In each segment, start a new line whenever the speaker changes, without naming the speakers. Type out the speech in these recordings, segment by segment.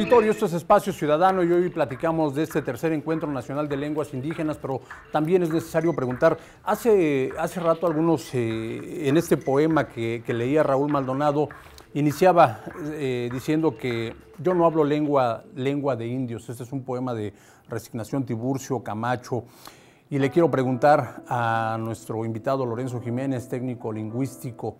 auditorio, esto es Espacio Ciudadano y hoy platicamos de este tercer encuentro nacional de lenguas indígenas, pero también es necesario preguntar, hace, hace rato algunos, eh, en este poema que, leía Raúl Maldonado, iniciaba eh, diciendo que yo no hablo lengua, lengua de indios, este es un poema de Resignación Tiburcio Camacho. Y le quiero preguntar a nuestro invitado Lorenzo Jiménez, técnico lingüístico,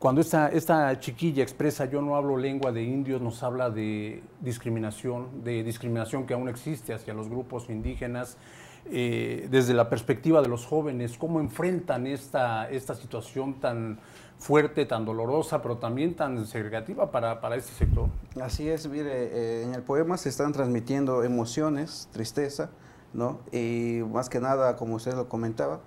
cuando esta, esta chiquilla expresa yo no hablo lengua de indios, nos habla de discriminación, de discriminación que aún existe hacia los grupos indígenas, eh, desde la perspectiva de los jóvenes, cómo enfrentan esta, esta situación tan fuerte, tan dolorosa, pero también tan segregativa para, este sector.
Así es, mire, eh, en el poema se están transmitiendo emociones, tristeza, ¿no? Y más que nada, como usted lo comentaba,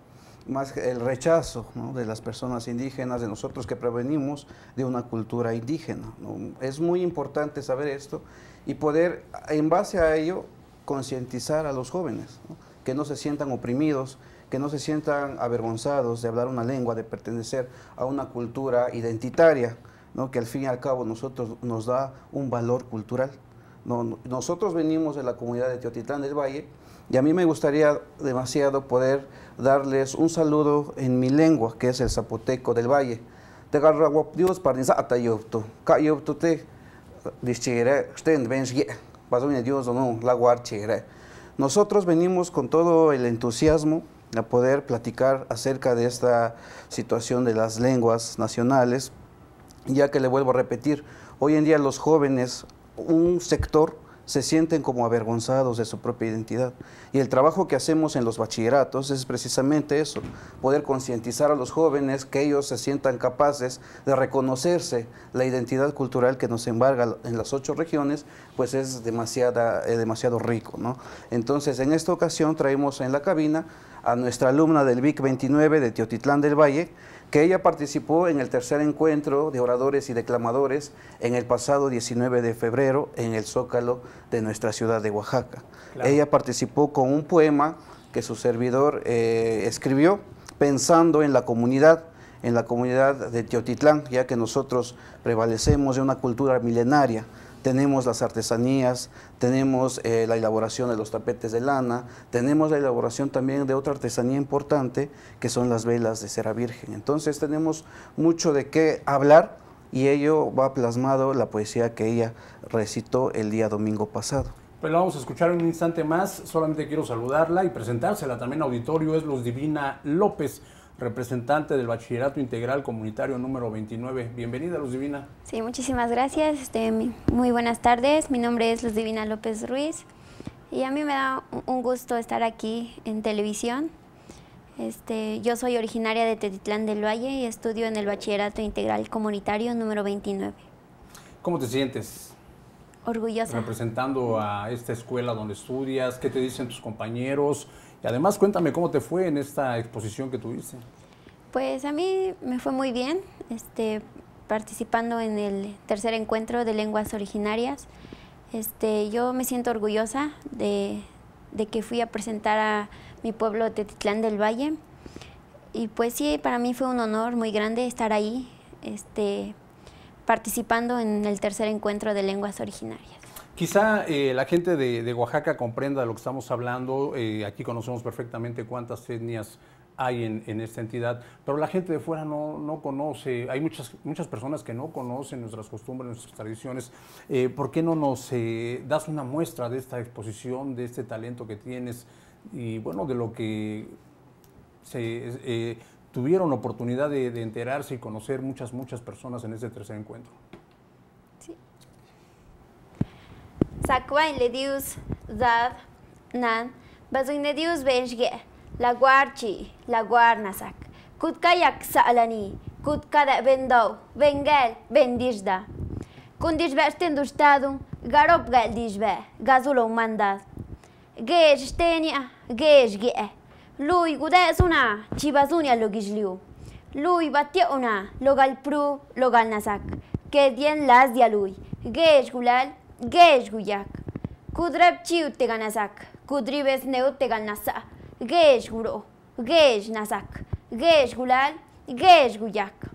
más el rechazo de las personas indígenas, de nosotros que provenimos de una cultura indígena. Es muy importante saber esto y poder, en base a ello, concientizar a los jóvenes, que no se sientan oprimidos, que no se sientan avergonzados de hablar una lengua, de pertenecer a una cultura identitaria, que al fin y al cabo nosotros nos da un valor cultural. nosotros venimos de la comunidad de Teotitlán del Valle, y a mí me gustaría demasiado poder darles un saludo en mi lengua, que es el zapoteco del valle. Dios o no, Nosotros venimos con todo el entusiasmo a poder platicar acerca de esta situación de las lenguas nacionales, ya que le vuelvo a repetir, hoy en día los jóvenes, un sector se sienten como avergonzados de su propia identidad. Y el trabajo que hacemos en los bachilleratos es precisamente eso, poder concientizar a los jóvenes que ellos se sientan capaces de reconocerse la identidad cultural que nos embarga en las ocho regiones, pues es, demasiada, eh, demasiado rico. Entonces, en esta ocasión traemos en la cabina a nuestra alumna del VIC 29 de Teotitlán del Valle, que ella participó en el tercer encuentro de oradores y declamadores en el pasado 19 de febrero en el Zócalo de nuestra ciudad de Oaxaca. Ella participó con un poema que su servidor eh, escribió pensando en la comunidad, en la comunidad de Teotitlán, ya que nosotros prevalecemos de una cultura milenaria tenemos las artesanías, tenemos eh, la elaboración de los tapetes de lana, tenemos la elaboración también de otra artesanía importante que son las velas de cera virgen. Entonces tenemos mucho de qué hablar y ello va plasmado la poesía que ella recitó el día domingo pasado.
Pues vamos a escuchar un instante más, solamente quiero saludarla y presentársela también auditorio, es Luz Divina López representante del Bachillerato Integral Comunitario número 29. Bienvenida, Luz Divina.
Sí, muchísimas gracias. Este, muy buenas tardes. Mi nombre es Luz Divina López Ruiz y a mí me da un gusto estar aquí en televisión. Este, yo soy originaria de Tetitlán del Valle y estudio en el Bachillerato Integral Comunitario número 29.
¿Cómo te sientes? Orgullosa. Representando a esta escuela donde estudias, ¿qué te dicen tus compañeros? Y además cuéntame cómo te fue en esta exposición que tuviste.
Pues a mí me fue muy bien, este, participando en el tercer encuentro de lenguas originarias. Este, yo me siento orgullosa de, que fui a presentar a mi pueblo Tetitlán del Valle. Y pues sí, para mí fue un honor muy grande estar ahí, este, participando en el tercer encuentro de lenguas originarias.
Quizá eh, la gente de, Oaxaca comprenda lo que estamos hablando. Eh, aquí conocemos perfectamente cuántas etnias hay en, esta entidad, pero la gente de fuera no, no conoce. Hay muchas, muchas personas que no conocen nuestras costumbres, nuestras tradiciones. Eh, ¿Por qué no nos das una muestra de esta exposición, de este talento que tienes y bueno, de lo que se tuvieron oportunidad de, de, enterarse y conocer muchas, muchas personas en ese tercer encuentro. Sí.
Sacuainle Dios, Dad, Nan, Bazuine Dios Benjge, La Guarchi, La Guarnasak, Kutkayak Salani, Kutkada Bendou, Bengel, Bendisda. Kundisberten estado, Garop Galdisbe, Gazulo Mandad. Gej Tenia, Gej Lui gudez una, txibazunia logizliu. Lui batia una, logal pru, logal nazak. Kedien las dia lui, gez gulal, gez guiak. Kudrep txiu tega nazak, kudribez neu tega nazak. Gez guro, gez nazak, gez gulal, gez guiak.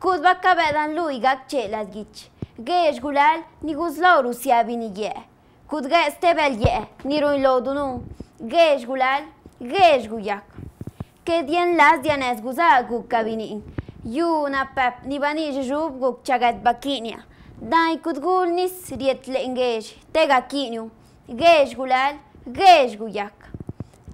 Kud baka badan lui gak txelaz gitz. Gez gulal, niguz lauru ziabini ye. Kud gez tebel ye, niruin lodunu. Gez gulal. guiac. Que dien las dianes guzagu kabini. iuna pep ni jub rubguk chagat bakinia. Dai kutgulnis riet lengesh. Tega gulal, Geshgulal. guiac.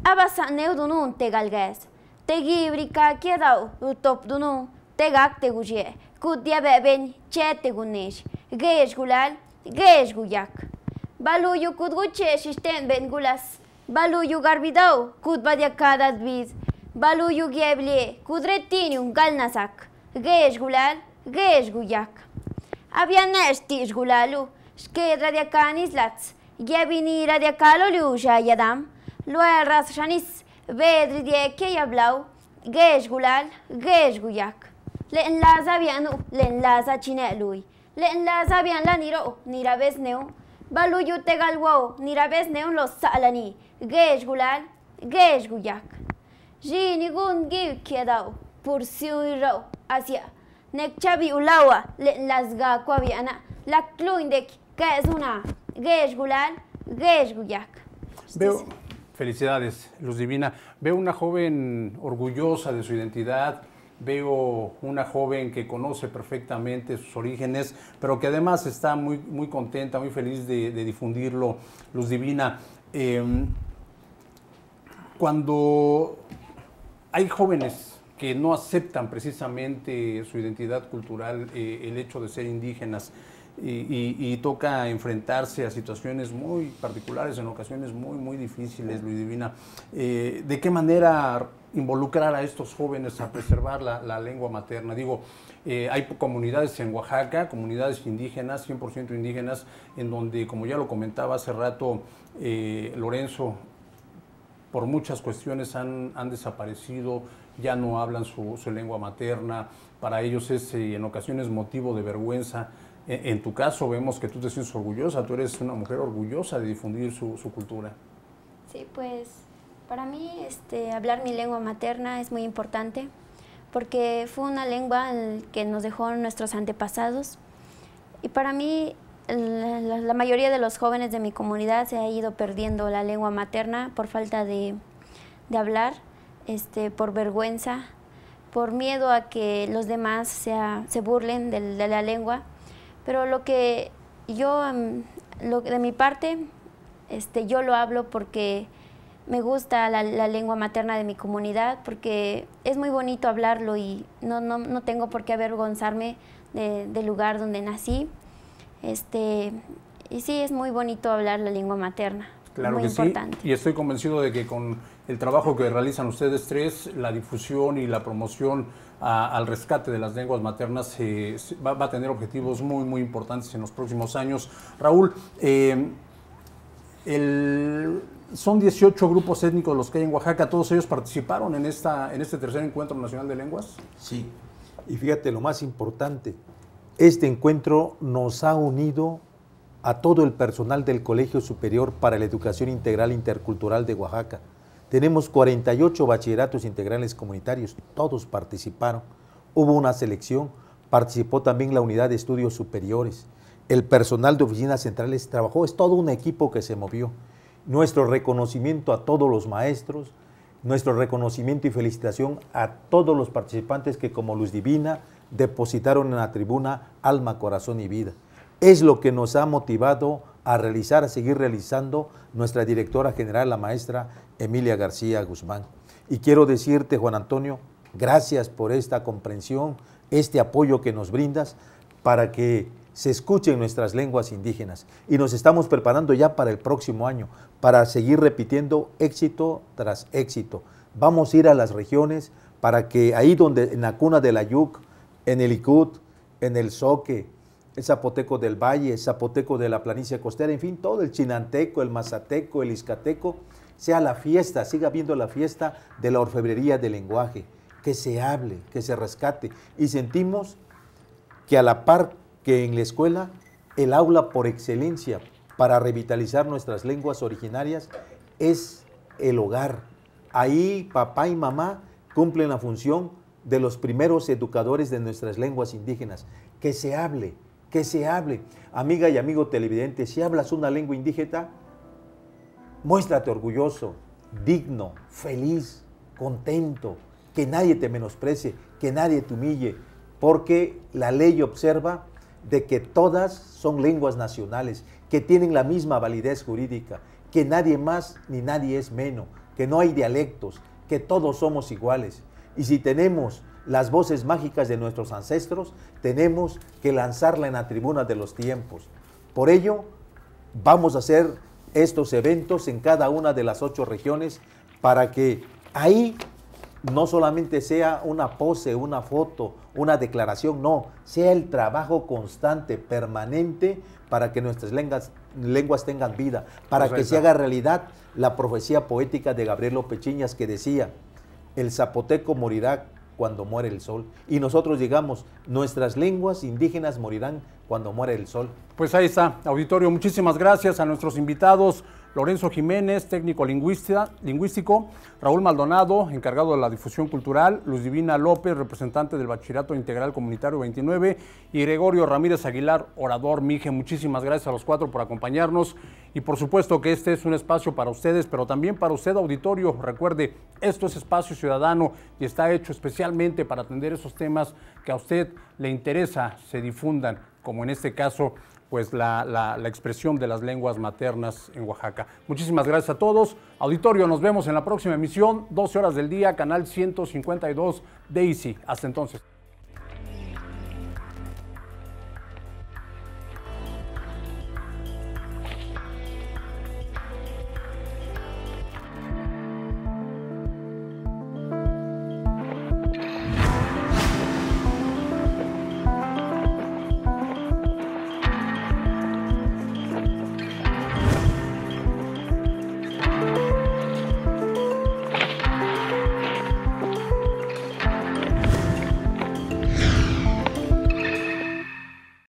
Abasa neudunun tegalges. Tegibrika kiedau utop dunun. te Tegak teguye. Kutia beben che tegunish. Geshgulal. Geshguyak. Baluyu kutguche shisten bengulas. Baluyu garbidau, kut badiakadat biz. Baluyu gieble, kudretinium galnazak. Gesh gulal, gesh guyak. Abianesh tish gulalu, shke radiakanis lats. de radiakalo liusha yadam. Luel ras shanis, bedri dieke yablau. Gesh gulal, gesh guyak. Le enlaza bianu, le enlaza chinelui. Le enlaza bian la niro, nira besneu. baluyu tegal ni nirabes neun los salani, gej gulal, gej guyak. Jini gun giu kiedao, pursiu irao, asia, nek chabi ulawa, le las ga kuaviana, la cluindek, que es una, gej gulal, gej guyak.
Veo, felicidades, Luz Divina, veo una joven orgullosa de su identidad, veo una joven que conoce perfectamente sus orígenes, pero que además está muy, muy contenta, muy feliz de, difundirlo, Luz Divina. Em, cuando hay jóvenes que no aceptan precisamente su identidad cultural, eh, el hecho de ser indígenas, y, toca enfrentarse a situaciones muy particulares, en ocasiones muy, muy difíciles, Luis Divina. Eh, ¿De qué manera involucrar a estos jóvenes a preservar la, lengua materna? Digo, eh, hay comunidades en Oaxaca, comunidades indígenas, 100% indígenas, en donde, como ya lo comentaba hace rato eh, Lorenzo, por muchas cuestiones han, han desaparecido, ya no hablan su, su lengua materna, para ellos es en ocasiones motivo de vergüenza e, en tu caso vemos que tú te sientes orgullosa, tú eres una mujer orgullosa de difundir su, cultura.
Sí, pues para mí este, hablar mi lengua materna es muy importante porque fue una lengua que nos dejó nuestros antepasados y para mí la, mayoría de los jóvenes de mi comunidad se ha ido perdiendo la lengua materna por falta de, hablar, este, por vergüenza, por miedo a que los demás se burlen de la lengua. Pero lo que yo, em, lo, de mi parte, este, yo lo hablo porque me gusta la, lengua materna de mi comunidad, porque es muy bonito hablarlo y no, no, no tengo por qué avergonzarme de, del lugar donde nací. Este, y sí, es muy bonito hablar la lengua materna. Claro muy que importante. sí.
Y estoy convencido de que con el trabajo que realizan ustedes tres, la difusión y la promoción al rescate de las lenguas maternas eh, va, a tener objetivos muy, muy importantes en los próximos años. Raúl, eh, son 18 grupos étnicos los que hay en Oaxaca, ¿todos ellos participaron en, esta, en este tercer encuentro nacional de lenguas? Sí, y fíjate lo más importante,
este encuentro nos ha unido a todo el personal del Colegio Superior para la Educación Integral Intercultural de Oaxaca tenemos 48 bachilleratos integrales comunitarios, todos participaron. Hubo una selección, participó también la unidad de estudios superiores. El personal de oficinas centrales trabajó, es todo un equipo que se movió. Nuestro reconocimiento a todos los maestros, nuestro reconocimiento y felicitación a todos los participantes que como luz divina depositaron en la tribuna alma, corazón y vida. Es lo que nos ha motivado a realizar, a seguir realizando nuestra directora general, la maestra Emilia García Guzmán. Y quiero decirte, Juan Antonio, gracias por esta comprensión, este apoyo que nos brindas para que se escuchen nuestras lenguas indígenas. Y nos estamos preparando ya para el próximo año, para seguir repitiendo éxito tras éxito. Vamos a ir a las regiones para que ahí donde, en la cuna de la Yuc, en el Icut, en el Soque, el zapoteco del valle, el zapoteco de la planicie costera, en fin, todo el chinanteco, el mazateco, el iscateco, sea la fiesta, siga viendo la fiesta de la orfebrería del lenguaje, que se hable, que se rescate. Y sentimos que a la par que en la escuela, el aula por excelencia para revitalizar nuestras lenguas originarias es el hogar. Ahí papá y mamá cumplen la función de los primeros educadores de nuestras lenguas indígenas, que se hable, que se hable. Amiga y amigo televidente, si hablas una lengua indígena, muéstrate orgulloso, digno, feliz, contento, que nadie te menosprecie, que nadie te humille, porque la ley observa de que todas son lenguas nacionales, que tienen la misma validez jurídica, que nadie más ni nadie es menos, que no hay dialectos, que todos somos iguales. Y si tenemos las voces mágicas de nuestros ancestros, tenemos que lanzarla en la tribuna de los tiempos. Por ello, vamos a hacer estos eventos en cada una de las ocho regiones para que ahí no solamente sea una pose, una foto, una declaración, no, sea el trabajo constante, permanente, para que nuestras lenguas, tengan vida, para que se haga realidad la profecía poética de Gabriel López que decía, el zapoteco morirá cuando muere el sol. Y nosotros llegamos, nuestras
lenguas indígenas morirán cuando muere el sol. Pues ahí está, auditorio, muchísimas gracias a nuestros invitados. Lorenzo Jiménez, técnico lingüístico, Raúl Maldonado, encargado de la difusión cultural, Luz Divina López, representante del Bachillerato Integral Comunitario 29, y Gregorio Ramírez Aguilar, orador Mije. Muchísimas gracias a los cuatro por acompañarnos y por supuesto que este es un espacio para ustedes, pero también para usted auditorio. Recuerde, esto es espacio ciudadano y está hecho especialmente para atender esos temas que a usted le interesa se difundan, como en este caso pues la, la, expresión de las lenguas maternas en Oaxaca. Muchísimas gracias a todos. Auditorio, nos vemos en la próxima emisión, 12 horas del día, canal 152 de ICI. Hasta entonces.